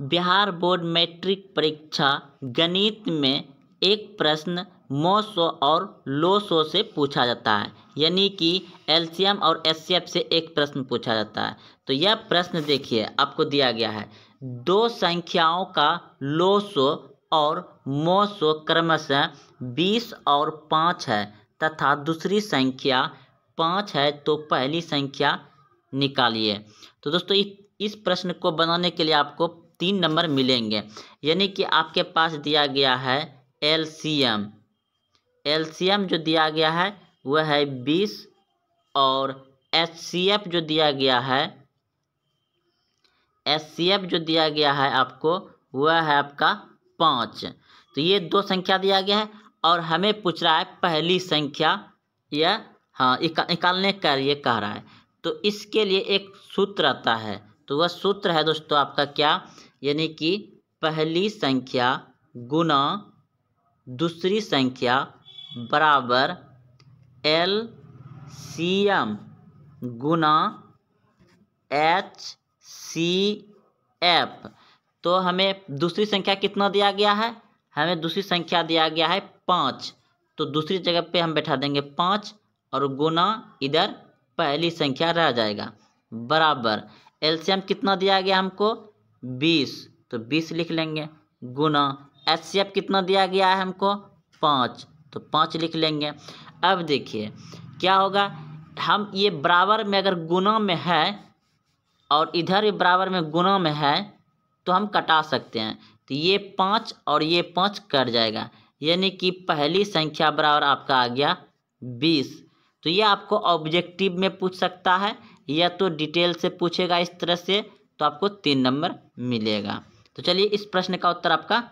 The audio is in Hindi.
बिहार बोर्ड मैट्रिक परीक्षा गणित में एक प्रश्न मो सो और लो सो से पूछा जाता है यानी कि एलसीएम और एस से एक प्रश्न पूछा जाता है तो यह प्रश्न देखिए आपको दिया गया है दो संख्याओं का लो सो और मो सो क्रमशः बीस और पाँच है तथा दूसरी संख्या पाँच है तो पहली संख्या निकालिए तो दोस्तों इस प्रश्न को बनाने के लिए आपको तीन नंबर मिलेंगे यानी कि आपके पास दिया गया है सी एम जो दिया गया है वह है बीस और एफ जो दिया गया है एफ जो दिया गया है आपको वह है आपका पाँच तो ये दो संख्या दिया गया है और हमें पूछ रहा है पहली संख्या यह हाँ निकालने का ये कह रहा है तो इसके लिए एक सूत्र आता है तो वह सूत्र है दोस्तों आपका क्या यानी कि पहली संख्या गुना दूसरी संख्या बराबर एल सी एम गुना एच सी एफ तो हमें दूसरी संख्या कितना दिया गया है हमें दूसरी संख्या दिया गया है पाँच तो दूसरी जगह पे हम बैठा देंगे पाँच और गुना इधर पहली संख्या रह जाएगा बराबर एल्शियम कितना दिया गया हमको बीस तो बीस लिख लेंगे गुना एच सी कितना दिया गया है हमको पाँच तो पाँच लिख लेंगे अब देखिए क्या होगा हम ये बराबर में अगर गुना में है और इधर भी बराबर में गुना में है तो हम कटा सकते हैं तो ये पाँच और ये पाँच कट जाएगा यानी कि पहली संख्या बराबर आपका आ गया बीस तो ये आपको ऑब्जेक्टिव में पूछ सकता है या तो डिटेल से पूछेगा इस तरह से तो आपको तीन नंबर मिलेगा तो चलिए इस प्रश्न का उत्तर आपका